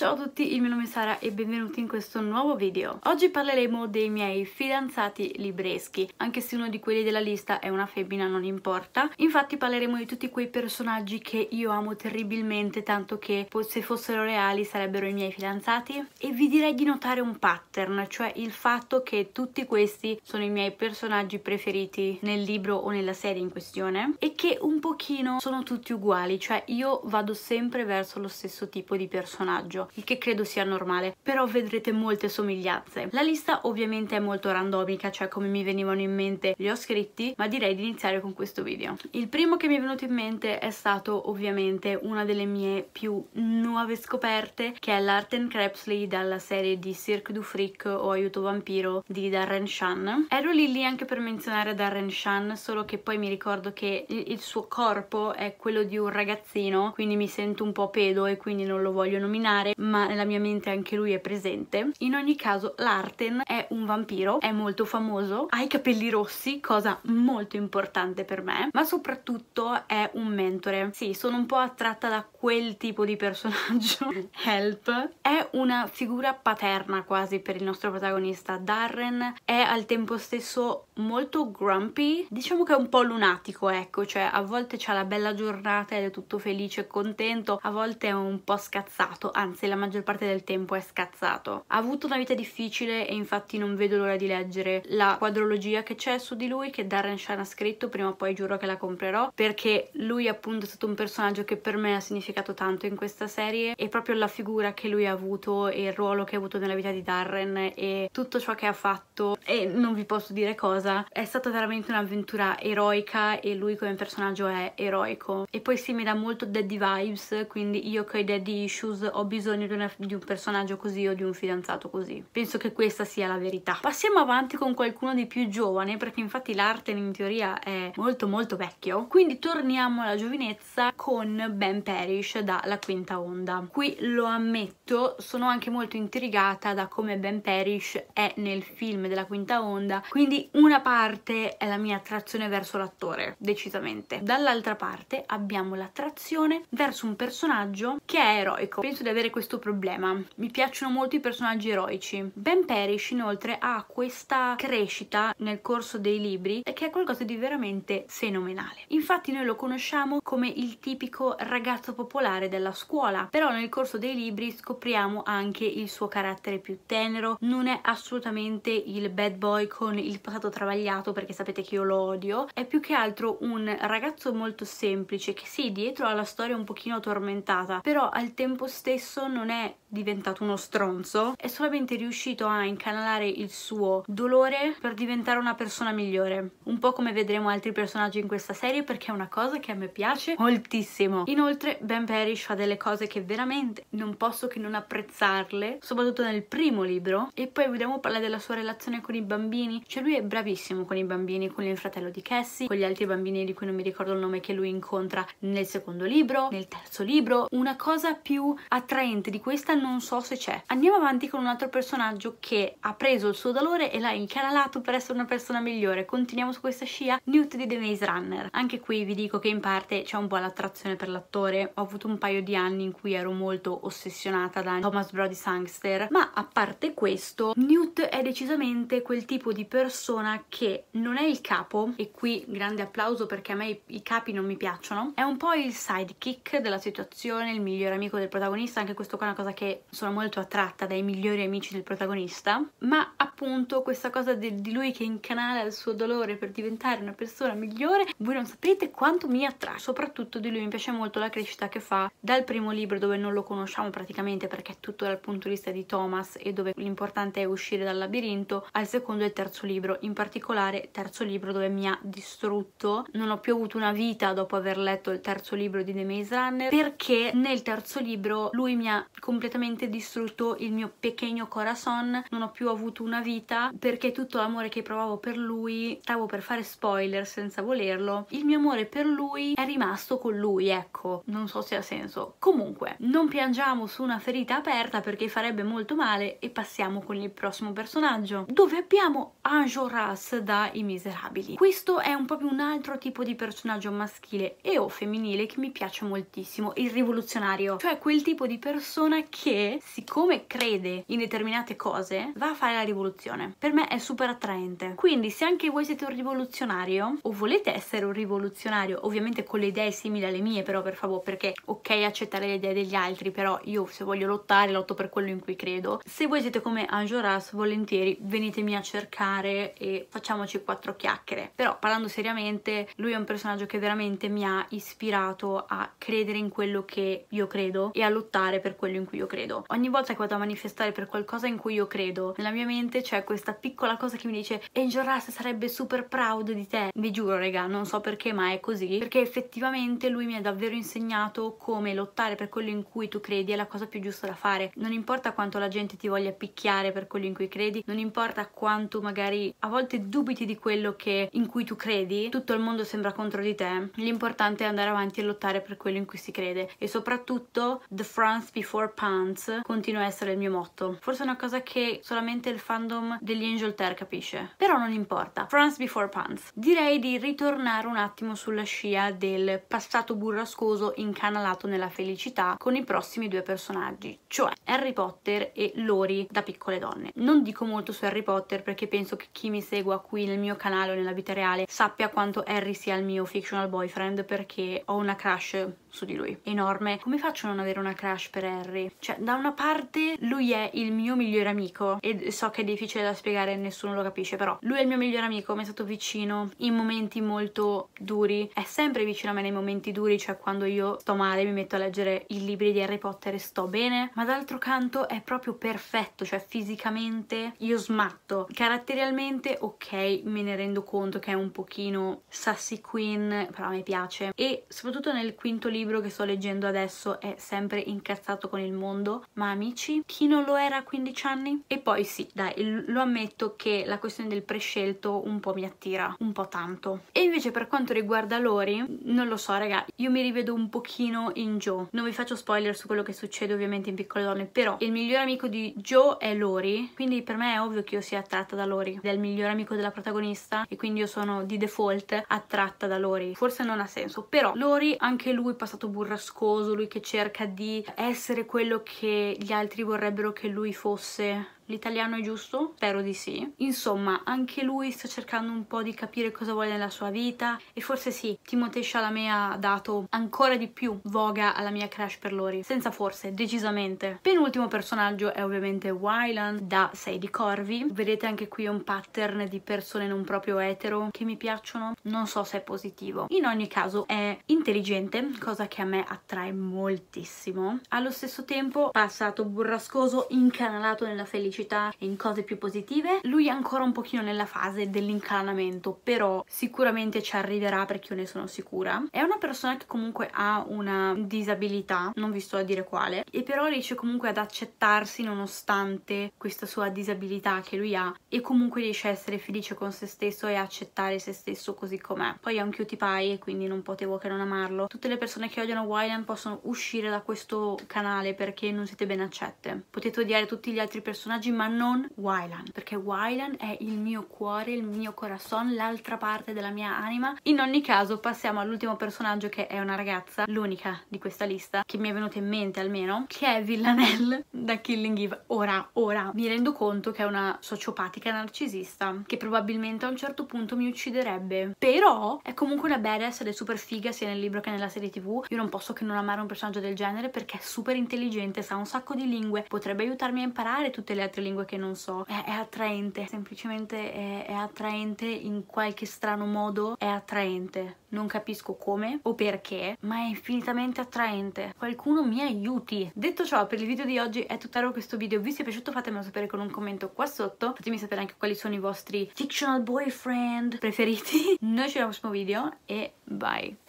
Ciao a tutti, il mio nome è Sara e benvenuti in questo nuovo video. Oggi parleremo dei miei fidanzati libreschi, anche se uno di quelli della lista è una femmina non importa. Infatti parleremo di tutti quei personaggi che io amo terribilmente, tanto che se fossero reali sarebbero i miei fidanzati. E vi direi di notare un pattern, cioè il fatto che tutti questi sono i miei personaggi preferiti nel libro o nella serie in questione e che un pochino sono tutti uguali, cioè io vado sempre verso lo stesso tipo di personaggio il che credo sia normale, però vedrete molte somiglianze. La lista ovviamente è molto randomica, cioè come mi venivano in mente li ho scritti, ma direi di iniziare con questo video. Il primo che mi è venuto in mente è stato ovviamente una delle mie più nuove scoperte, che è l'Art and Crapsley dalla serie di Cirque du Freak o Aiuto Vampiro di Darren Shan. Ero lì lì anche per menzionare Darren Shan, solo che poi mi ricordo che il suo corpo è quello di un ragazzino, quindi mi sento un po' pedo e quindi non lo voglio nominare, ma nella mia mente anche lui è presente. In ogni caso l'Arten è un vampiro, è molto famoso, ha i capelli rossi, cosa molto importante per me, ma soprattutto è un mentore. Sì, sono un po' attratta da quel tipo di personaggio. Help. È una figura paterna quasi per il nostro protagonista. Darren è al tempo stesso molto grumpy, diciamo che è un po' lunatico, ecco, cioè a volte c'ha la bella giornata ed è tutto felice e contento, a volte è un po' scazzato, anzi la maggior parte del tempo è scazzato. Ha avuto una vita difficile e infatti non vedo l'ora di leggere la quadrologia che c'è su di lui che Darren Shan ha scritto, prima o poi giuro che la comprerò, perché lui appunto è stato un personaggio che per me ha significato tanto in questa serie e proprio la figura che lui ha avuto e il ruolo che ha avuto nella vita di Darren e tutto ciò che ha fatto e non vi posso dire cosa, è stata veramente un'avventura eroica e lui come personaggio è eroico. E poi sì, mi dà molto daddy vibes, quindi io che ho i daddy issues ho bisogno bisogno di, una, di, un personaggio così o di un fidanzato così. Penso che questa sia la verità. Passiamo avanti con qualcuno di più giovane, perché infatti l'arte in teoria è molto molto vecchio. Quindi torniamo alla giovinezza con Ben Parrish dalla quinta onda. Qui lo ammetto, sono anche molto intrigata da come Ben Parrish è nel film della quinta onda, quindi una parte è la mia attrazione verso l'attore, decisamente. Dall'altra parte abbiamo l'attrazione verso un personaggio che è eroico. Penso di avere questo questo problema. Mi piacciono molto i personaggi eroici. Ben Parrish inoltre ha questa crescita nel corso dei libri che è qualcosa di veramente fenomenale. Infatti noi lo conosciamo come il tipico ragazzo popolare della scuola, però nel corso dei libri scopriamo anche il suo carattere più tenero, non è assolutamente il bad boy con il passato travagliato perché sapete che io lo odio, è più che altro un ragazzo molto semplice che sì, dietro ha la storia un pochino tormentata, però al tempo stesso non è diventato uno stronzo, è solamente riuscito a incanalare il suo dolore per diventare una persona migliore. Un po' come vedremo altri personaggi in questa serie perché è una cosa che a me piace moltissimo. Inoltre Ben Parrish fa delle cose che veramente non posso che non apprezzarle, soprattutto nel primo libro. E poi vogliamo parlare della sua relazione con i bambini, cioè lui è bravissimo con i bambini, con il fratello di Cassie, con gli altri bambini di cui non mi ricordo il nome che lui incontra nel secondo libro, nel terzo libro. Una cosa più attraente niente di questa non so se c'è. Andiamo avanti con un altro personaggio che ha preso il suo dolore e l'ha incanalato per essere una persona migliore. Continuiamo su questa scia. Newt di The Maze Runner. Anche qui vi dico che in parte c'è un po' l'attrazione per l'attore. Ho avuto un paio di anni in cui ero molto ossessionata da Thomas Brody Sangster, ma a parte questo, Newt è decisamente quel tipo di persona che non è il capo, e qui grande applauso perché a me i capi non mi piacciono, è un po' il sidekick della situazione, il migliore amico del protagonista, anche questo questo qua è una cosa che sono molto attratta dai migliori amici del protagonista, ma appunto questa cosa di, di lui che incanala il suo dolore per diventare una persona migliore, voi non sapete quanto mi attrae, soprattutto di lui mi piace molto la crescita che fa dal primo libro dove non lo conosciamo praticamente perché è tutto dal punto di vista di Thomas e dove l'importante è uscire dal labirinto, al secondo e terzo libro, in particolare terzo libro dove mi ha distrutto, non ho più avuto una vita dopo aver letto il terzo libro di The Maze Runner perché nel terzo libro lui mi ha completamente distrutto il mio pequeño corazon, non ho più avuto una vita perché tutto l'amore che provavo per lui, stavo per fare spoiler senza volerlo, il mio amore per lui è rimasto con lui, ecco, non so se ha senso. Comunque, non piangiamo su una ferita aperta perché farebbe molto male e passiamo con il prossimo personaggio, dove abbiamo Enjolras da I Miserabili. Questo è un proprio un altro tipo di personaggio maschile e o femminile che mi piace moltissimo, il rivoluzionario, cioè quel tipo di personaggio persona che, siccome crede in determinate cose, va a fare la rivoluzione. Per me è super attraente. Quindi se anche voi siete un rivoluzionario o volete essere un rivoluzionario, ovviamente con le idee simili alle mie, però per favore, perché ok accettare le idee degli altri, però io se voglio lottare, lotto per quello in cui credo. Se voi siete come Anjoras, volentieri venitemi a cercare e facciamoci quattro chiacchiere. Però parlando seriamente, lui è un personaggio che veramente mi ha ispirato a credere in quello che io credo e a lottare per quello in cui io credo. Ogni volta che vado a manifestare per qualcosa in cui io credo, nella mia mente c'è questa piccola cosa che mi dice Angel Russell sarebbe super proud di te. Vi giuro raga, non so perché ma è così, perché effettivamente lui mi ha davvero insegnato come lottare per quello in cui tu credi è la cosa più giusta da fare. Non importa quanto la gente ti voglia picchiare per quello in cui credi, non importa quanto magari a volte dubiti di quello che, in cui tu credi, tutto il mondo sembra contro di te. L'importante è andare avanti e lottare per quello in cui si crede e soprattutto the France before Before Pants continua a essere il mio motto. Forse è una cosa che solamente il fandom degli Angel Tear capisce. Però non importa. France Before Pants. Direi di ritornare un attimo sulla scia del passato burrascoso incanalato nella felicità con i prossimi due personaggi, cioè Harry Potter e Lori da piccole donne. Non dico molto su Harry Potter perché penso che chi mi segua qui nel mio canale o nella vita reale sappia quanto Harry sia il mio fictional boyfriend perché ho una crush su di lui, enorme. Come faccio a non avere una crush per Harry? Cioè, da una parte lui è il mio migliore amico e so che è difficile da spiegare e nessuno lo capisce, però lui è il mio migliore amico, mi è stato vicino in momenti molto duri, è sempre vicino a me nei momenti duri, cioè quando io sto male mi metto a leggere i libri di Harry Potter e sto bene, ma d'altro canto è proprio perfetto, cioè fisicamente io smatto, caratterialmente ok, me ne rendo conto che è un pochino sassy queen, però mi piace e soprattutto nel quinto libro libro che sto leggendo adesso è sempre incazzato con il mondo, ma amici, chi non lo era a 15 anni? E poi sì, dai, lo ammetto che la questione del prescelto un po' mi attira, un po' tanto. E invece per quanto riguarda Lori, non lo so raga, io mi rivedo un pochino in Joe. Non vi faccio spoiler su quello che succede ovviamente in Piccole Donne, però il migliore amico di Joe è Lori, quindi per me è ovvio che io sia attratta da Lori, È il migliore amico della protagonista e quindi io sono di default attratta da Lori. Forse non ha senso, però Lori anche lui passa stato burrascoso, lui che cerca di essere quello che gli altri vorrebbero che lui fosse L'italiano è giusto? Spero di sì. Insomma, anche lui sta cercando un po' di capire cosa vuole nella sua vita e forse sì, Timothée Chalamet ha dato ancora di più voga alla mia crush per Lori. Senza forse, decisamente. Penultimo personaggio è ovviamente Wyland da Sei di Corvi. Vedete anche qui un pattern di persone non proprio etero che mi piacciono. Non so se è positivo. In ogni caso è intelligente, cosa che a me attrae moltissimo. Allo stesso tempo passato burrascoso, incanalato nella felicità crescita e in cose più positive. Lui è ancora un pochino nella fase dell'incalanamento, però sicuramente ci arriverà perché io ne sono sicura. È una persona che comunque ha una disabilità, non vi sto a dire quale, e però riesce comunque ad accettarsi nonostante questa sua disabilità che lui ha e comunque riesce a essere felice con se stesso e accettare se stesso così com'è. Poi è un cutie pie e quindi non potevo che non amarlo. Tutte le persone che odiano Wyland possono uscire da questo canale perché non siete ben accette. Potete odiare tutti gli altri personaggi Parigi ma non Wailan perché Wailan è il mio cuore, il mio corazon, l'altra parte della mia anima. In ogni caso passiamo all'ultimo personaggio che è una ragazza, l'unica di questa lista che mi è venuta in mente almeno, che è Villanelle da Killing Eve. Ora, ora mi rendo conto che è una sociopatica narcisista che probabilmente a un certo punto mi ucciderebbe, però è comunque una badass ed è super figa sia nel libro che nella serie tv. Io non posso che non amare un personaggio del genere perché è super intelligente, sa un sacco di lingue, potrebbe aiutarmi a imparare tutte le altre altre lingue che non so. È, è attraente, semplicemente è, è attraente in qualche strano modo, è attraente. Non capisco come o perché, ma è infinitamente attraente. Qualcuno mi aiuti. Detto ciò, per il video di oggi è tutt'altro questo video. Vi se è piaciuto fatemelo sapere con un commento qua sotto. Fatemi sapere anche quali sono i vostri fictional boyfriend preferiti. Noi ci vediamo al prossimo video e bye!